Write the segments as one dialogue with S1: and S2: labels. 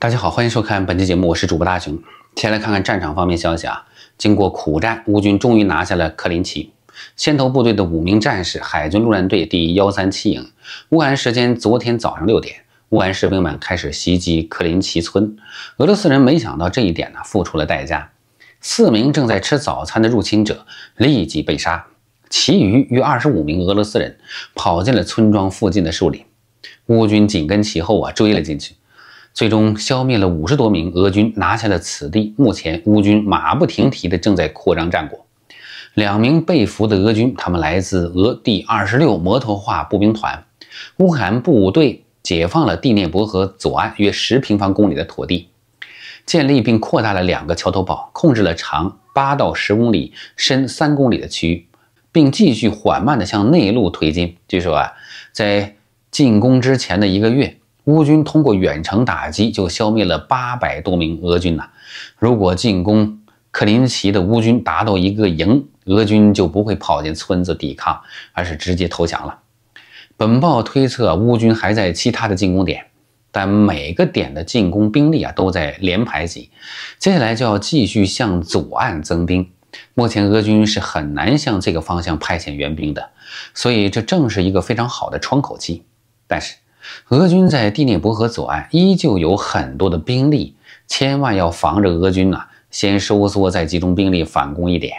S1: 大家好，欢迎收看本期节目，我是主播大熊。先来看看战场方面消息啊，经过苦战，乌军终于拿下了克林奇。先头部队的五名战士，海军陆战队第幺三七营，乌克兰时间昨天早上六点，乌克兰士兵们开始袭击克林奇村。俄罗斯人没想到这一点呢，付出了代价。四名正在吃早餐的入侵者立即被杀，其余约二十五名俄罗斯人跑进了村庄附近的树林，乌军紧跟其后啊，追了进去。最终消灭了五十多名俄军，拿下了此地。目前，乌军马不停蹄地正在扩张战果。两名被俘的俄军，他们来自俄第二十六摩托化步兵团。乌克兰部队解放了第涅伯河左岸约十平方公里的土地，建立并扩大了两个桥头堡，控制了长八到十公里、深三公里的区域，并继续缓慢地向内陆推进。据说啊，在进攻之前的一个月。乌军通过远程打击就消灭了八百多名俄军呐！如果进攻克林奇的乌军达到一个营，俄军就不会跑进村子抵抗，而是直接投降了。本报推测，乌军还在其他的进攻点，但每个点的进攻兵力啊都在连排级。接下来就要继续向左岸增兵。目前俄军是很难向这个方向派遣援兵的，所以这正是一个非常好的窗口期。但是。俄军在第聂伯河左岸依旧有很多的兵力，千万要防着俄军呢，先收缩再集中兵力反攻一点，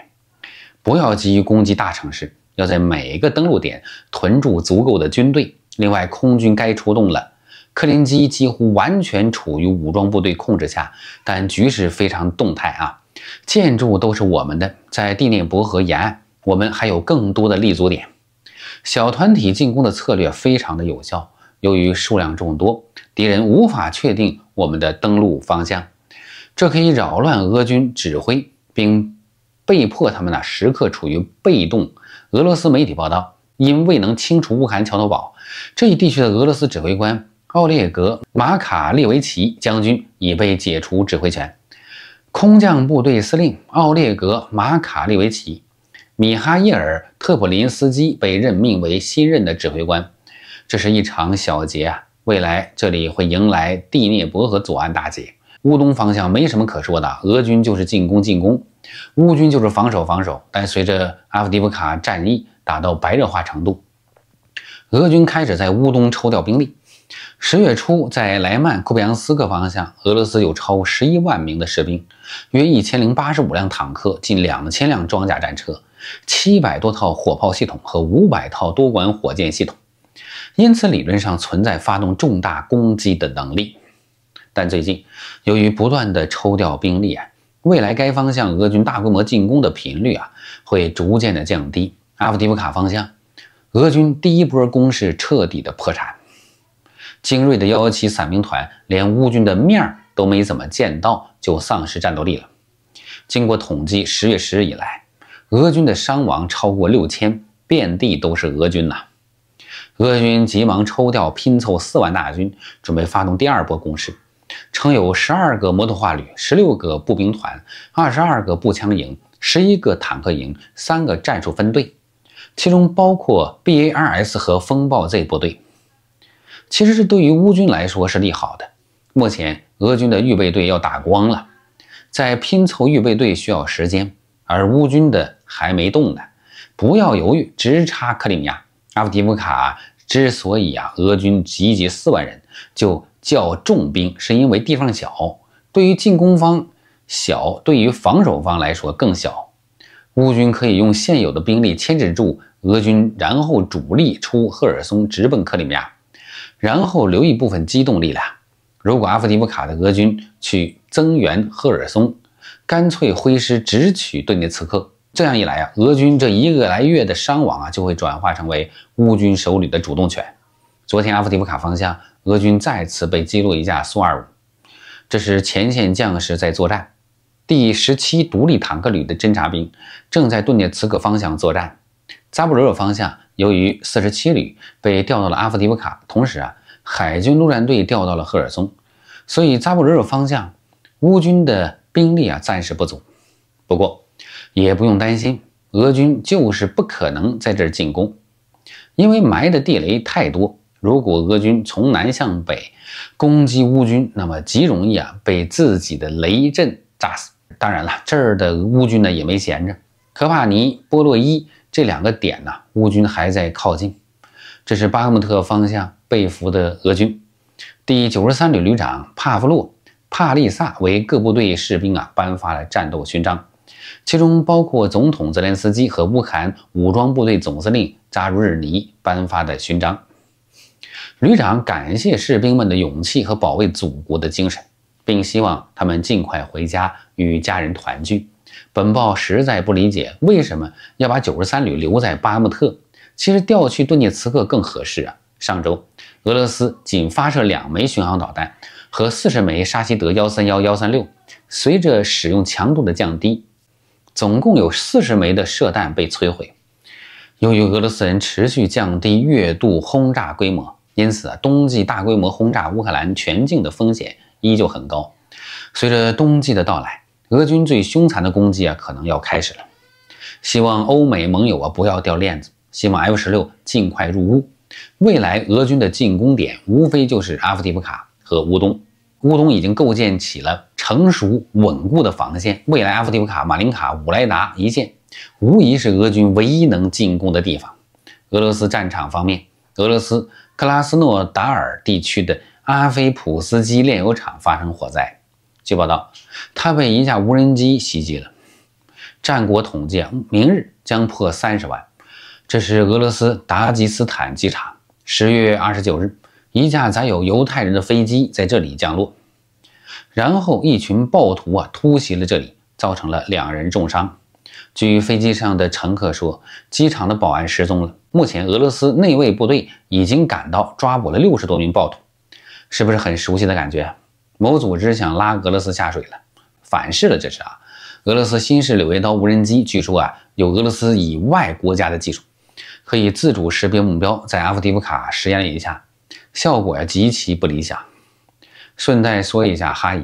S1: 不要急于攻击大城市，要在每一个登陆点屯驻足够的军队。另外，空军该出动了。克林基几乎完全处于武装部队控制下，但局势非常动态啊！建筑都是我们的，在第聂伯河沿岸，我们还有更多的立足点。小团体进攻的策略非常的有效。由于数量众多，敌人无法确定我们的登陆方向，这可以扰乱俄军指挥，并被迫他们呢时刻处于被动。俄罗斯媒体报道，因未能清除乌克兰桥头堡这一地区的俄罗斯指挥官奥列格·马卡利维奇将军已被解除指挥权，空降部队司令奥列格·马卡利维奇、米哈伊尔·特普林斯基被任命为新任的指挥官。这是一场小劫啊！未来这里会迎来第聂伯河左岸大捷。乌东方向没什么可说的，俄军就是进攻进攻，乌军就是防守防守。但随着阿夫迪夫卡战役打到白热化程度，俄军开始在乌东抽调兵力。十月初，在莱曼库皮扬斯克方向，俄罗斯有超十一万名的士兵，约一千零八十五辆坦克，近两千辆装甲战车，七百多套火炮系统和五百套多管火箭系统。因此，理论上存在发动重大攻击的能力，但最近由于不断的抽调兵力啊，未来该方向俄军大规模进攻的频率啊会逐渐的降低。阿夫迪夫卡方向，俄军第一波攻势彻底的破产，精锐的幺幺七伞兵团连乌军的面儿都没怎么见到就丧失战斗力了。经过统计，十月十日以来，俄军的伤亡超过六千，遍地都是俄军呐。俄军急忙抽调拼凑四万大军，准备发动第二波攻势，称有十二个摩托化旅、十六个步兵团、二十二个步枪营、十一个坦克营、三个战术分队，其中包括 BARS 和风暴 Z 部队。其实，这对于乌军来说是利好的。目前，俄军的预备队要打光了，在拼凑预备队需要时间，而乌军的还没动呢。不要犹豫，直插克里米亚、阿夫迪夫卡。之所以啊，俄军集结四万人就叫重兵，是因为地方小，对于进攻方小，对于防守方来说更小。乌军可以用现有的兵力牵制住俄军，然后主力出赫尔松直奔克里米亚，然后留一部分机动力量。如果阿夫迪布卡的俄军去增援赫尔松，干脆挥师直取顿涅茨克。这样一来啊，俄军这一个来月的伤亡啊，就会转化成为乌军手里的主动权。昨天，阿夫迪夫卡方向，俄军再次被击落一架苏 -25。这是前线将士在作战。第十七独立坦克旅的侦察兵正在顿涅茨克方向作战。扎布罗热方向，由于四十七旅被调到了阿夫迪夫卡，同时啊，海军陆战队调到了赫尔松，所以扎布罗热方向，乌军的兵力啊，暂时不足。不过，也不用担心，俄军就是不可能在这儿进攻，因为埋的地雷太多。如果俄军从南向北攻击乌军，那么极容易啊被自己的雷阵炸死。当然了，这儿的乌军呢也没闲着，科帕尼波洛伊这两个点呢，乌军还在靠近。这是巴赫穆特方向被俘的俄军第九十三旅旅长帕夫洛帕利萨为各部队士兵啊颁发了战斗勋章。其中包括总统泽连斯基和乌克兰武装部队总司令扎茹日尼颁发的勋章。旅长感谢士兵们的勇气和保卫祖国的精神，并希望他们尽快回家与家人团聚。本报实在不理解，为什么要把九十三旅留在巴木特？其实调去顿涅茨克更合适啊！上周，俄罗斯仅发射两枚巡航导弹和四十枚沙希德幺三幺幺三六，随着使用强度的降低。总共有四十枚的射弹被摧毁。由于俄罗斯人持续降低月度轰炸规模，因此啊，冬季大规模轰炸乌克兰全境的风险依旧很高。随着冬季的到来，俄军最凶残的攻击啊，可能要开始了。希望欧美盟友啊不要掉链子，希望 F 十六尽快入乌。未来俄军的进攻点无非就是阿夫提夫卡和乌东。乌东已经构建起了。成熟稳固的防线，未来阿夫迪夫卡、马林卡、乌莱达一线，无疑是俄军唯一能进攻的地方。俄罗斯战场方面，俄罗斯克拉斯诺达尔地区的阿菲普斯基炼油厂发生火灾，据报道，它被一架无人机袭击了。战果统计，明日将破三十万。这是俄罗斯达吉斯坦机场，十月二十九日，一架载有犹太人的飞机在这里降落。然后一群暴徒啊突袭了这里，造成了两人重伤。据飞机上的乘客说，机场的保安失踪了。目前，俄罗斯内卫部队已经赶到，抓捕了六十多名暴徒。是不是很熟悉的感觉？某组织想拉俄罗斯下水了，反噬了这是啊。俄罗斯新式柳叶刀无人机，据说啊有俄罗斯以外国家的技术，可以自主识别目标。在阿夫迪夫卡实验一下，效果呀极其不理想。顺带说一下哈伊，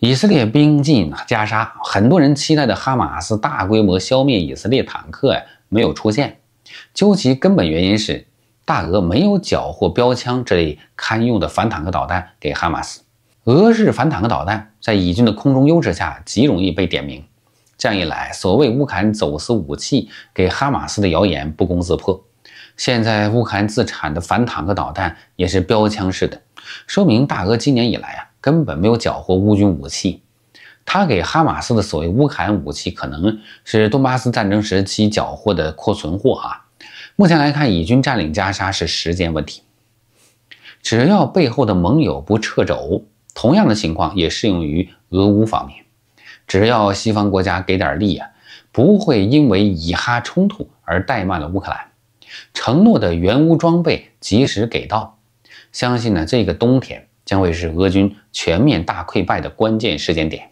S1: 以色列兵进加沙，很多人期待的哈马斯大规模消灭以色列坦克呀，没有出现。究其根本原因是，大俄没有缴获标枪这类堪用的反坦克导弹给哈马斯。俄式反坦克导弹在以军的空中优势下，极容易被点名。这样一来，所谓乌克兰走私武器给哈马斯的谣言不攻自破。现在乌克兰自产的反坦克导弹也是标枪式的。说明，大俄今年以来啊，根本没有缴获乌军武器。他给哈马斯的所谓乌克兰武器，可能是顿巴斯战争时期缴获的库存货啊。目前来看，以军占领加沙是时间问题。只要背后的盟友不撤肘，同样的情况也适用于俄乌方面。只要西方国家给点力啊，不会因为以哈冲突而怠慢了乌克兰，承诺的援乌装备及时给到。相信呢，这个冬天将会是俄军全面大溃败的关键时间点。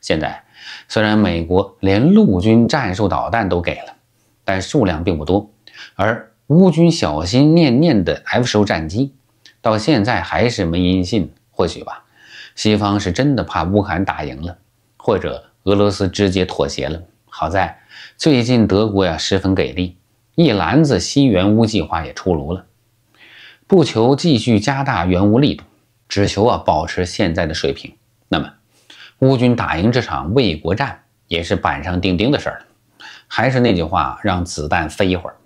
S1: 现在虽然美国连陆军战术导弹都给了，但数量并不多。而乌军小心念念的 f 十五战机，到现在还是没音信。或许吧，西方是真的怕乌克兰打赢了，或者俄罗斯直接妥协了。好在最近德国呀十分给力，一篮子新援乌计划也出炉了。不求继续加大援乌力度，只求啊保持现在的水平。那么，乌军打赢这场卫国战也是板上钉钉的事儿。还是那句话，让子弹飞一会儿。